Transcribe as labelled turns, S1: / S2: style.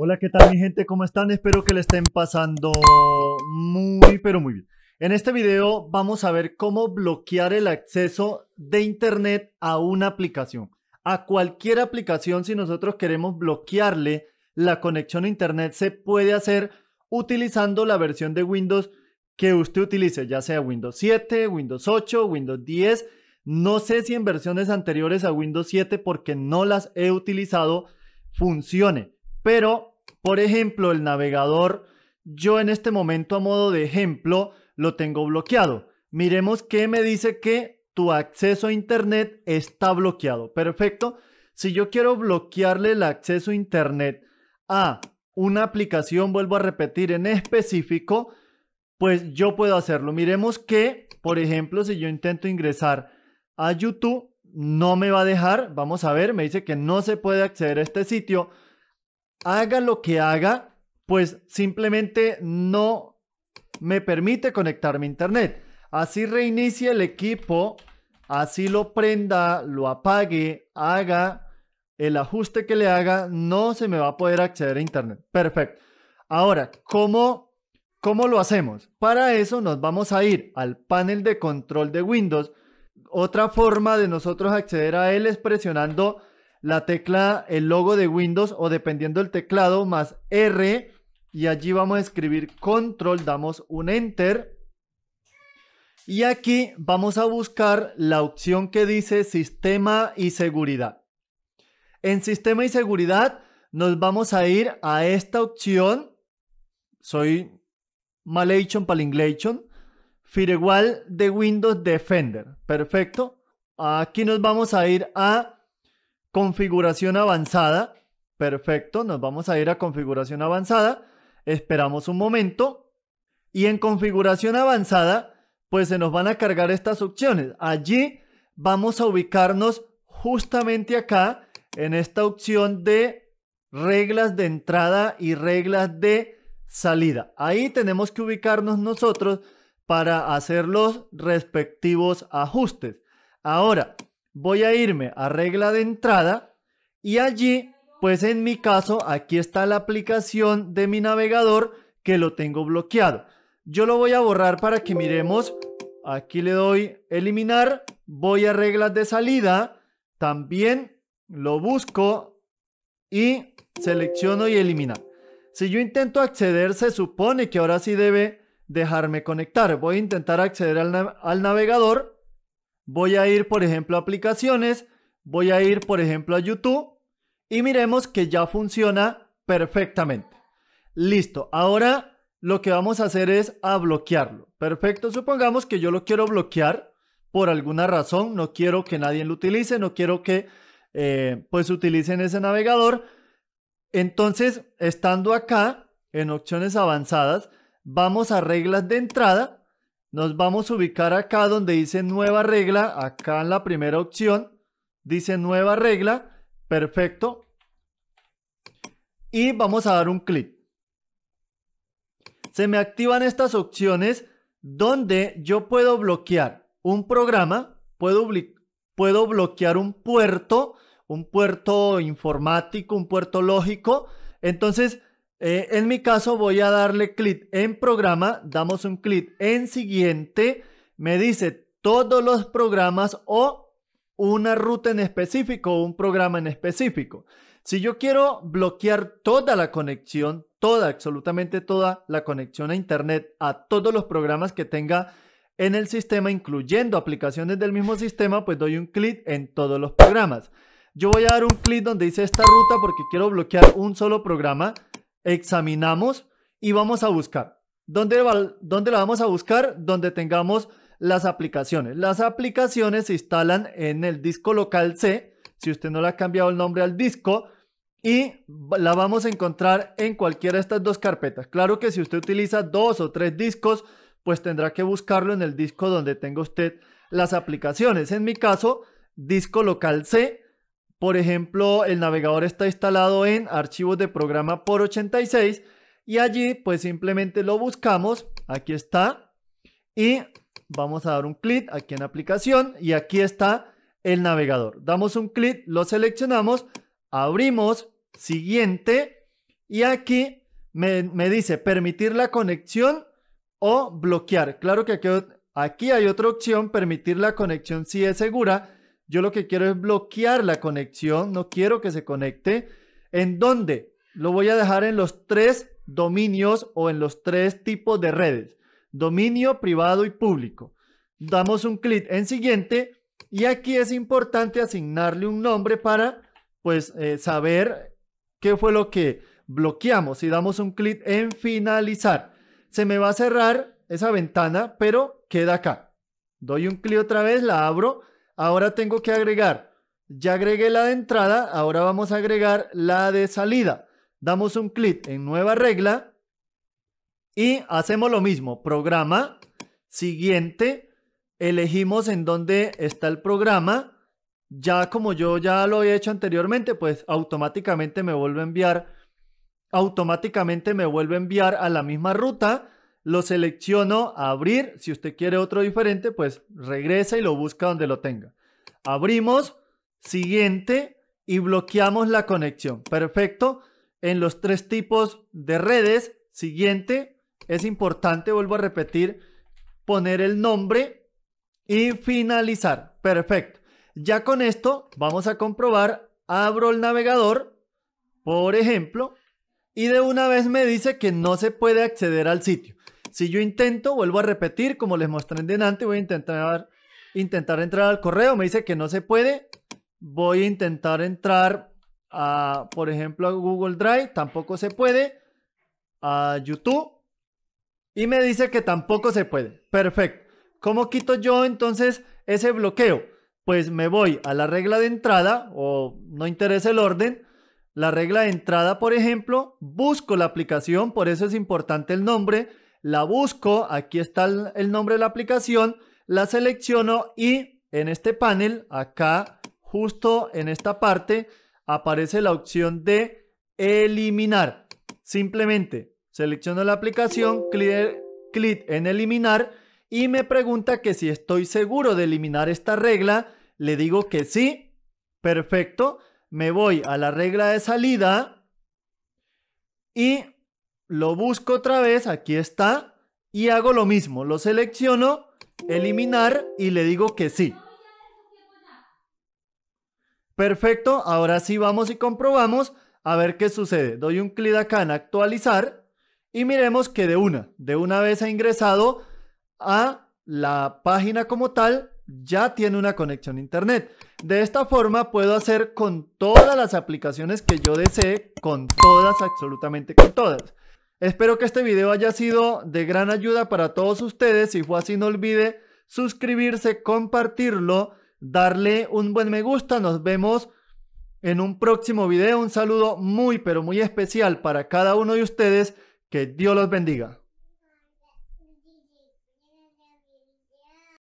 S1: Hola, ¿qué tal mi gente? ¿Cómo están? Espero que le estén pasando muy, pero muy bien. En este video vamos a ver cómo bloquear el acceso de Internet a una aplicación. A cualquier aplicación, si nosotros queremos bloquearle la conexión a Internet, se puede hacer utilizando la versión de Windows que usted utilice, ya sea Windows 7, Windows 8, Windows 10. No sé si en versiones anteriores a Windows 7, porque no las he utilizado, funcione. Pero por ejemplo, el navegador, yo en este momento a modo de ejemplo lo tengo bloqueado. Miremos que me dice que tu acceso a Internet está bloqueado. Perfecto. Si yo quiero bloquearle el acceso a Internet a una aplicación, vuelvo a repetir, en específico, pues yo puedo hacerlo. Miremos que, por ejemplo, si yo intento ingresar a YouTube, no me va a dejar. Vamos a ver, me dice que no se puede acceder a este sitio haga lo que haga, pues simplemente no me permite conectarme a internet. Así reinicie el equipo, así lo prenda, lo apague, haga el ajuste que le haga, no se me va a poder acceder a internet. Perfecto. Ahora, ¿cómo, ¿cómo lo hacemos? Para eso nos vamos a ir al panel de control de Windows. Otra forma de nosotros acceder a él es presionando la tecla, el logo de Windows o dependiendo del teclado, más R. Y allí vamos a escribir control, damos un enter. Y aquí vamos a buscar la opción que dice sistema y seguridad. En sistema y seguridad nos vamos a ir a esta opción. Soy malation, palinglation. Firewall de Windows Defender. Perfecto. Aquí nos vamos a ir a Configuración avanzada. Perfecto, nos vamos a ir a configuración avanzada. Esperamos un momento. Y en configuración avanzada, pues se nos van a cargar estas opciones. Allí vamos a ubicarnos justamente acá en esta opción de reglas de entrada y reglas de salida. Ahí tenemos que ubicarnos nosotros para hacer los respectivos ajustes. Ahora, voy a irme a regla de entrada y allí, pues en mi caso, aquí está la aplicación de mi navegador que lo tengo bloqueado. Yo lo voy a borrar para que miremos. Aquí le doy eliminar, voy a reglas de salida, también lo busco y selecciono y eliminar. Si yo intento acceder, se supone que ahora sí debe dejarme conectar. Voy a intentar acceder al, al navegador Voy a ir, por ejemplo, a aplicaciones. Voy a ir, por ejemplo, a YouTube. Y miremos que ya funciona perfectamente. Listo. Ahora lo que vamos a hacer es a bloquearlo. Perfecto. Supongamos que yo lo quiero bloquear por alguna razón. No quiero que nadie lo utilice. No quiero que eh, pues utilicen ese navegador. Entonces, estando acá en opciones avanzadas, vamos a reglas de entrada nos vamos a ubicar acá donde dice nueva regla, acá en la primera opción, dice nueva regla, perfecto. Y vamos a dar un clic. Se me activan estas opciones donde yo puedo bloquear un programa, puedo, puedo bloquear un puerto, un puerto informático, un puerto lógico. Entonces, eh, en mi caso voy a darle clic en programa, damos un clic en siguiente, me dice todos los programas o una ruta en específico o un programa en específico. Si yo quiero bloquear toda la conexión, toda, absolutamente toda la conexión a Internet, a todos los programas que tenga en el sistema, incluyendo aplicaciones del mismo sistema, pues doy un clic en todos los programas. Yo voy a dar un clic donde dice esta ruta porque quiero bloquear un solo programa examinamos y vamos a buscar. ¿Dónde, ¿Dónde la vamos a buscar? Donde tengamos las aplicaciones. Las aplicaciones se instalan en el disco local C, si usted no le ha cambiado el nombre al disco, y la vamos a encontrar en cualquiera de estas dos carpetas. Claro que si usted utiliza dos o tres discos, pues tendrá que buscarlo en el disco donde tenga usted las aplicaciones. En mi caso, disco local C, por ejemplo, el navegador está instalado en archivos de programa por 86 y allí pues simplemente lo buscamos. Aquí está y vamos a dar un clic aquí en aplicación y aquí está el navegador. Damos un clic, lo seleccionamos, abrimos, siguiente y aquí me, dice permitir la conexión o bloquear. Claro que aquí hay otra opción, permitir la conexión si es segura yo lo que quiero es bloquear la conexión, no quiero que se conecte. ¿En dónde? Lo voy a dejar en los tres dominios o en los tres tipos de redes. Dominio privado y público. Damos un clic en siguiente y aquí es importante asignarle un nombre para pues eh, saber qué fue lo que bloqueamos. Si damos un clic en finalizar, se me va a cerrar esa ventana, pero queda acá. Doy un clic otra vez, la abro Ahora tengo que agregar, ya agregué la de entrada, ahora vamos a agregar la de salida. Damos un clic en nueva regla y hacemos lo mismo, programa, siguiente, elegimos en dónde está el programa. Ya como yo ya lo he hecho anteriormente, pues automáticamente me vuelve a enviar, automáticamente me vuelve a enviar a la misma ruta lo selecciono, abrir. Si usted quiere otro diferente, pues regresa y lo busca donde lo tenga. Abrimos, siguiente y bloqueamos la conexión. Perfecto. En los tres tipos de redes, siguiente, es importante, vuelvo a repetir, poner el nombre y finalizar. Perfecto. Ya con esto vamos a comprobar, abro el navegador, por ejemplo, y de una vez me dice que no se puede acceder al sitio. Si yo intento, vuelvo a repetir, como les mostré en delante, voy a intentar, intentar entrar al correo, me dice que no se puede. Voy a intentar entrar a, por ejemplo, a Google Drive, tampoco se puede. A YouTube. Y me dice que tampoco se puede. Perfecto. ¿Cómo quito yo entonces ese bloqueo? Pues me voy a la regla de entrada o no interesa el orden. La regla de entrada, por ejemplo, busco la aplicación, por eso es importante el nombre la busco, aquí está el, nombre de la aplicación, la selecciono y en este panel, acá justo en esta parte, aparece la opción de eliminar. Simplemente selecciono la aplicación, clic, clic en eliminar y me pregunta que si estoy seguro de eliminar esta regla. Le digo que sí. Perfecto. Me voy a la regla de salida y lo busco otra vez, aquí está, y hago lo mismo, lo selecciono, eliminar y le digo que sí. Perfecto, ahora sí vamos y comprobamos a ver qué sucede. Doy un clic acá en actualizar y miremos que de una, de una vez ha ingresado a la página como tal, ya tiene una conexión a internet. De esta forma puedo hacer con todas las aplicaciones que yo desee, con todas, absolutamente con todas. Espero que este video haya sido de gran ayuda para todos ustedes. Si fue así, no olvide suscribirse, compartirlo, darle un buen me gusta. Nos vemos en un próximo video. Un saludo muy, pero muy especial para cada uno de ustedes. Que Dios los bendiga.